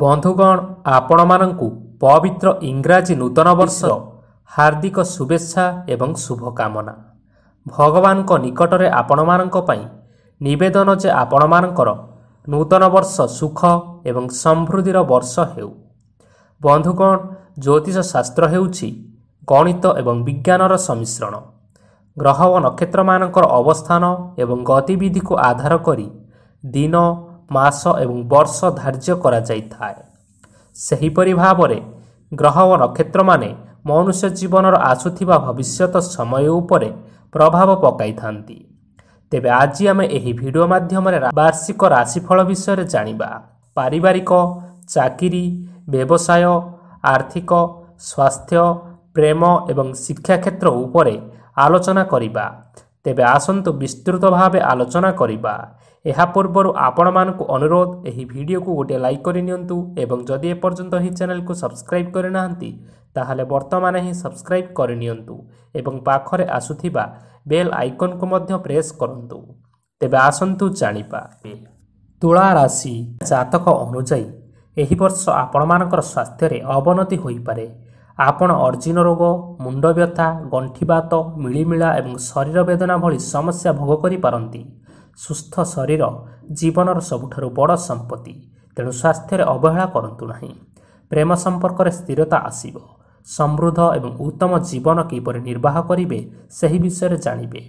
ବନ୍ଧୁଗଣ ଆପଣମାନଙ୍କୁ ପବିତ୍ର ଇଂରାଜୀ ନୂତନ ବର୍ଷର ହାର୍ଦ୍ଦିକ ଶୁଭେଚ୍ଛା ଏବଂ ଶୁଭକାମନା ଭଗବାନଙ୍କ ନିକଟରେ ଆପଣମାନଙ୍କ ପାଇଁ ନିବେଦନ ଯେ ଆପଣମାନଙ୍କର ନୂତନ ବର୍ଷ ସୁଖ ଏବଂ ସମୃଦ୍ଧିର ବର୍ଷ ହେଉ ବନ୍ଧୁଗଣ ଜ୍ୟୋତିଷ ଶାସ୍ତ୍ର ହେଉଛି ଗଣିତ ଏବଂ ବିଜ୍ଞାନର ସମିଶ୍ରଣ ଗ୍ରହ ଓ ନକ୍ଷତ୍ରମାନଙ୍କର ଅବସ୍ଥାନ ଏବଂ ଗତିବିଧିକୁ ଆଧାର କରି ଦିନ ମାସ ଏବଂ ବର୍ଷ ଧାର୍ଯ୍ୟ କରାଯାଇଥାଏ ସେହିପରି ଭାବରେ ଗ୍ରହ ଓ ନକ୍ଷତ୍ରମାନେ ମନୁଷ୍ୟ ଜୀବନର ଆସୁଥିବା ଭବିଷ୍ୟତ ସମୟ ଉପରେ ପ୍ରଭାବ ପକାଇଥାନ୍ତି ତେବେ ଆଜି ଆମେ ଏହି ଭିଡ଼ିଓ ମାଧ୍ୟମରେ ବାର୍ଷିକ ରାଶିଫଳ ବିଷୟରେ ଜାଣିବା ପାରିବାରିକ ଚାକିରି ବ୍ୟବସାୟ ଆର୍ଥିକ ସ୍ୱାସ୍ଥ୍ୟ ପ୍ରେମ ଏବଂ ଶିକ୍ଷା କ୍ଷେତ୍ର ଉପରେ ଆଲୋଚନା କରିବା ତେବେ ଆସନ୍ତୁ ବିସ୍ତୃତ ଭାବେ ଆଲୋଚନା କରିବା ଏହା ପୂର୍ବରୁ ଆପଣମାନଙ୍କୁ ଅନୁରୋଧ ଏହି ଭିଡ଼ିଓକୁ ଗୋଟିଏ ଲାଇକ୍ କରିନିଅନ୍ତୁ ଏବଂ ଯଦି ଏପର୍ଯ୍ୟନ୍ତ ଏହି ଚ୍ୟାନେଲକୁ ସବସ୍କ୍ରାଇବ୍ କରିନାହାନ୍ତି ତାହେଲେ ବର୍ତ୍ତମାନ ହିଁ ସବସ୍କ୍ରାଇବ୍ କରିନିଅନ୍ତୁ ଏବଂ ପାଖରେ ଆସୁଥିବା ବେଲ୍ ଆଇକନ୍କୁ ମଧ୍ୟ ପ୍ରେସ୍ କରନ୍ତୁ ତେବେ ଆସନ୍ତୁ ଜାଣିବା ତୁଳା ରାଶି ଜାତକ ଅନୁଯାୟୀ ଏହି ବର୍ଷ ଆପଣମାନଙ୍କର ସ୍ୱାସ୍ଥ୍ୟରେ ଅବନତି ହୋଇପାରେ ଆପଣ ଅର୍ଜିନ ରୋଗ ମୁଣ୍ଡବ୍ୟଥା ଗଣ୍ଠିବାତ ମିଳିମିଳା ଏବଂ ଶରୀର ବେଦନା ଭଳି ସମସ୍ୟା ଭୋଗ କରିପାରନ୍ତି ସୁସ୍ଥ ଶରୀର ଜୀବନର ସବୁଠାରୁ ବଡ଼ ସମ୍ପତ୍ତି ତେଣୁ ସ୍ୱାସ୍ଥ୍ୟରେ ଅବହେଳା କରନ୍ତୁ ନାହିଁ ପ୍ରେମ ସମ୍ପର୍କରେ ସ୍ଥିରତା ଆସିବ ସମୃଦ୍ଧ ଏବଂ ଉତ୍ତମ ଜୀବନ କିପରି ନିର୍ବାହ କରିବେ ସେହି ବିଷୟରେ ଜାଣିବେ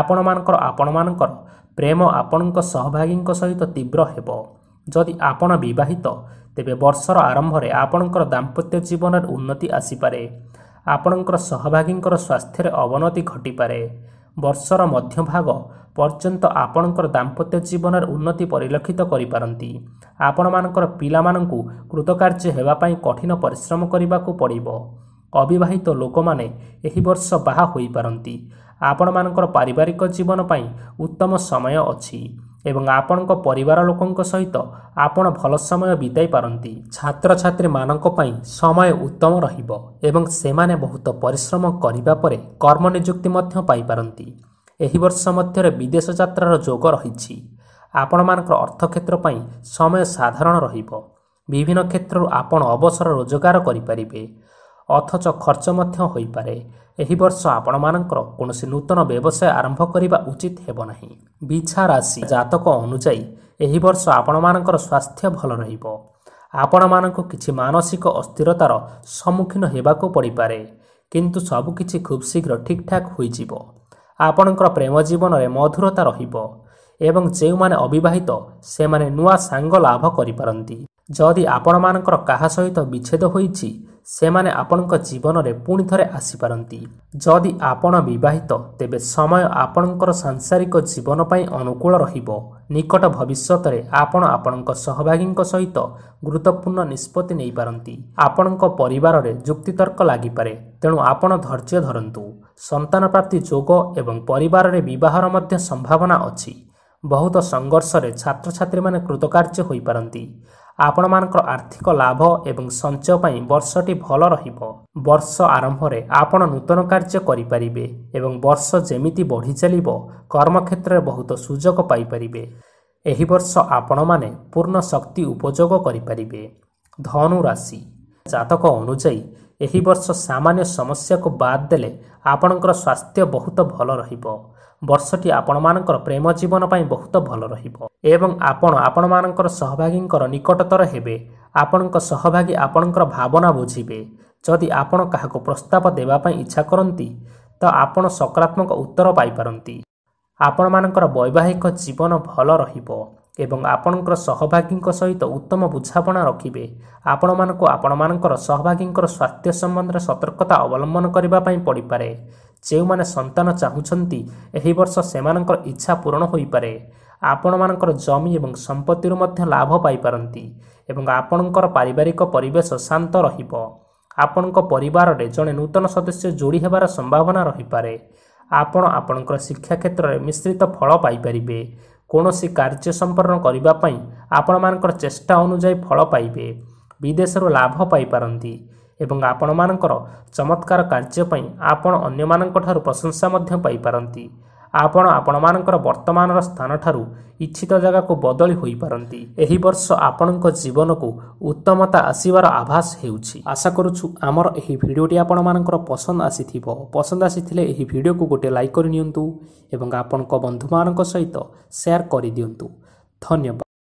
ଆପଣମାନଙ୍କର ଆପଣମାନଙ୍କର ପ୍ରେମ ଆପଣଙ୍କ ସହଭାଗୀଙ୍କ ସହିତ ତୀବ୍ର ହେବ ଯଦି ଆପଣ ବିବାହିତ ତେବେ ବର୍ଷର ଆରମ୍ଭରେ ଆପଣଙ୍କର ଦାମ୍ପତ୍ୟ ଜୀବନରେ ଉନ୍ନତି ଆସିପାରେ ଆପଣଙ୍କର ସହଭାଗୀଙ୍କର ସ୍ୱାସ୍ଥ୍ୟରେ ଅବନତି ଘଟିପାରେ ବର୍ଷର ମଧ୍ୟଭାଗ ପର୍ଯ୍ୟନ୍ତ ଆପଣଙ୍କର ଦାମ୍ପତ୍ୟ ଜୀବନରେ ଉନ୍ନତି ପରିଲକ୍ଷିତ କରିପାରନ୍ତି ଆପଣମାନଙ୍କର ପିଲାମାନଙ୍କୁ କୃତକାର୍ଯ୍ୟ ହେବା ପାଇଁ କଠିନ ପରିଶ୍ରମ କରିବାକୁ ପଡ଼ିବ ଅବିବାହିତ ଲୋକମାନେ ଏହି ବର୍ଷ ବାହା ହୋଇପାରନ୍ତି ଆପଣମାନଙ୍କର ପାରିବାରିକ ଜୀବନ ପାଇଁ ଉତ୍ତମ ସମୟ ଅଛି ଏବଂ ଆପଣଙ୍କ ପରିବାର ଲୋକଙ୍କ ସହିତ ଆପଣ ଭଲ ସମୟ ବିତାଇ ପାରନ୍ତି ଛାତ୍ରଛାତ୍ରୀମାନଙ୍କ ପାଇଁ ସମୟ ଉତ୍ତମ ରହିବ ଏବଂ ସେମାନେ ବହୁତ ପରିଶ୍ରମ କରିବା ପରେ କର୍ମ ନିଯୁକ୍ତି ମଧ୍ୟ ପାଇପାରନ୍ତି ଏହି ବର୍ଷ ମଧ୍ୟରେ ବିଦେଶ ଯାତ୍ରାର ଯୋଗ ରହିଛି ଆପଣମାନଙ୍କର ଅର୍ଥ କ୍ଷେତ୍ର ପାଇଁ ସମୟ ସାଧାରଣ ରହିବ ବିଭିନ୍ନ କ୍ଷେତ୍ରରୁ ଆପଣ ଅବସର ରୋଜଗାର କରିପାରିବେ ଅଥଚ ଖର୍ଚ୍ଚ ମଧ୍ୟ ହୋଇପାରେ ଏହି ବର୍ଷ ଆପଣମାନଙ୍କର କୌଣସି ନୂତନ ବ୍ୟବସାୟ ଆରମ୍ଭ କରିବା ଉଚିତ ହେବ ନାହିଁ ବିଛା ରାଶି ଜାତକ ଅନୁଯାୟୀ ଏହି ବର୍ଷ ଆପଣମାନଙ୍କର ସ୍ୱାସ୍ଥ୍ୟ ଭଲ ରହିବ ଆପଣମାନଙ୍କୁ କିଛି ମାନସିକ ଅସ୍ଥିରତାର ସମ୍ମୁଖୀନ ହେବାକୁ ପଡ଼ିପାରେ କିନ୍ତୁ ସବୁକିଛି ଖୁବ୍ ଶୀଘ୍ର ଠିକ୍ଠାକ୍ ହୋଇଯିବ ଆପଣଙ୍କର ପ୍ରେମ ଜୀବନରେ ମଧୁରତା ରହିବ ଏବଂ ଯେଉଁମାନେ ଅବିବାହିତ ସେମାନେ ନୂଆ ସାଙ୍ଗ ଲାଭ କରିପାରନ୍ତି ଯଦି ଆପଣମାନଙ୍କର କାହା ସହିତ ବିଚ୍ଛେଦ ହୋଇଛି ସେମାନେ ଆପଣଙ୍କ ଜୀବନରେ ପୁଣି ଥରେ ଆସିପାରନ୍ତି ଯଦି ଆପଣ ବିବାହିତ ତେବେ ସମୟ ଆପଣଙ୍କର ସାଂସାରିକ ଜୀବନ ପାଇଁ ଅନୁକୂଳ ରହିବ ନିକଟ ଭବିଷ୍ୟତରେ ଆପଣ ଆପଣଙ୍କ ସହଭାଗୀଙ୍କ ସହିତ ଗୁରୁତ୍ୱପୂର୍ଣ୍ଣ ନିଷ୍ପତ୍ତି ନେଇପାରନ୍ତି ଆପଣଙ୍କ ପରିବାରରେ ଯୁକ୍ତିତର୍କ ଲାଗିପାରେ ତେଣୁ ଆପଣ ଧୈର୍ଯ୍ୟ ଧରନ୍ତୁ ସନ୍ତାନ ପ୍ରାପ୍ତି ଯୋଗ ଏବଂ ପରିବାରରେ ବିବାହର ମଧ୍ୟ ସମ୍ଭାବନା ଅଛି ବହୁତ ସଂଘର୍ଷରେ ଛାତ୍ରଛାତ୍ରୀମାନେ କୃତକାର୍ଯ୍ୟ ହୋଇପାରନ୍ତି ଆପଣମାନଙ୍କର ଆର୍ଥିକ ଲାଭ ଏବଂ ସଞ୍ଚୟ ପାଇଁ ବର୍ଷଟି ଭଲ ରହିବ ବର୍ଷ ଆରମ୍ଭରେ ଆପଣ ନୂତନ କାର୍ଯ୍ୟ କରିପାରିବେ ଏବଂ ବର୍ଷ ଯେମିତି ବଢ଼ି ଚାଲିବ କର୍ମକ୍ଷେତ୍ରରେ ବହୁତ ସୁଯୋଗ ପାଇପାରିବେ ଏହି ବର୍ଷ ଆପଣମାନେ ପୂର୍ଣ୍ଣ ଶକ୍ତି ଉପଯୋଗ କରିପାରିବେ ଧନୁରାଶି ଜାତକ ଅନୁଯାୟୀ ଏହି ବର୍ଷ ସାମାନ୍ୟ ସମସ୍ୟାକୁ ବାଦ୍ ଦେଲେ ଆପଣଙ୍କର ସ୍ୱାସ୍ଥ୍ୟ ବହୁତ ଭଲ ରହିବ ବର୍ଷଟି ଆପଣମାନଙ୍କର ପ୍ରେମ ଜୀବନ ପାଇଁ ବହୁତ ଭଲ ରହିବ ଏବଂ ଆପଣ ଆପଣମାନଙ୍କର ସହଭାଗୀଙ୍କର ନିକଟତର ହେବେ ଆପଣଙ୍କ ସହଭାଗୀ ଆପଣଙ୍କର ଭାବନା ବୁଝିବେ ଯଦି ଆପଣ କାହାକୁ ପ୍ରସ୍ତାବ ଦେବା ପାଇଁ ଇଚ୍ଛା କରନ୍ତି ତ ଆପଣ ସକାରାତ୍ମକ ଉତ୍ତର ପାଇପାରନ୍ତି ଆପଣମାନଙ୍କର ବୈବାହିକ ଜୀବନ ଭଲ ରହିବ ଏବଂ ଆପଣଙ୍କର ସହଭାଗୀଙ୍କ ସହିତ ଉତ୍ତମ ବୁଝାମଣା ରଖିବେ ଆପଣମାନଙ୍କୁ ଆପଣମାନଙ୍କର ସହଭାଗୀଙ୍କର ସ୍ୱାସ୍ଥ୍ୟ ସମ୍ବନ୍ଧରେ ସତର୍କତା ଅବଲମ୍ବନ କରିବା ପାଇଁ ପଡ଼ିପାରେ ଯେଉଁମାନେ ସନ୍ତାନ ଚାହୁଁଛନ୍ତି ଏହି ବର୍ଷ ସେମାନଙ୍କର ଇଚ୍ଛା ପୂରଣ ହୋଇପାରେ ଆପଣମାନଙ୍କର ଜମି ଏବଂ ସମ୍ପତ୍ତିରୁ ମଧ୍ୟ ଲାଭ ପାଇପାରନ୍ତି ଏବଂ ଆପଣଙ୍କର ପାରିବାରିକ ପରିବେଶ ଶାନ୍ତ ରହିବ ଆପଣଙ୍କ ପରିବାରରେ ଜଣେ ନୂତନ ସଦସ୍ୟ ଯୋଡ଼ି ହେବାର ସମ୍ଭାବନା ରହିପାରେ ଆପଣ ଆପଣଙ୍କର ଶିକ୍ଷା କ୍ଷେତ୍ରରେ ମିଶ୍ରିତ ଫଳ ପାଇପାରିବେ କୌଣସି କାର୍ଯ୍ୟ ସମ୍ପନ୍ନ କରିବା ପାଇଁ ଆପଣମାନଙ୍କର ଚେଷ୍ଟା ଅନୁଯାୟୀ ଫଳ ପାଇବେ ବିଦେଶରୁ ଲାଭ ପାଇପାରନ୍ତି ଏବଂ ଆପଣମାନଙ୍କର ଚମତ୍କାର କାର୍ଯ୍ୟ ପାଇଁ ଆପଣ ଅନ୍ୟମାନଙ୍କଠାରୁ ପ୍ରଶଂସା ମଧ୍ୟ ପାଇପାରନ୍ତି ଆପଣ ଆପଣମାନଙ୍କର ବର୍ତ୍ତମାନର ସ୍ଥାନଠାରୁ ଇଚ୍ଛିତ ଜାଗାକୁ ବଦଳି ହୋଇପାରନ୍ତି ଏହି ବର୍ଷ ଆପଣଙ୍କ ଜୀବନକୁ ଉତ୍ତମତା ଆସିବାର ଆଭାସ ହେଉଛି ଆଶା କରୁଛୁ ଆମର ଏହି ଭିଡ଼ିଓଟି ଆପଣମାନଙ୍କର ପସନ୍ଦ ଆସିଥିବ ପସନ୍ଦ ଆସିଥିଲେ ଏହି ଭିଡ଼ିଓକୁ ଗୋଟିଏ ଲାଇକ୍ କରିନିଅନ୍ତୁ ଏବଂ ଆପଣଙ୍କ ବନ୍ଧୁମାନଙ୍କ ସହିତ ସେୟାର କରିଦିଅନ୍ତୁ ଧନ୍ୟବାଦ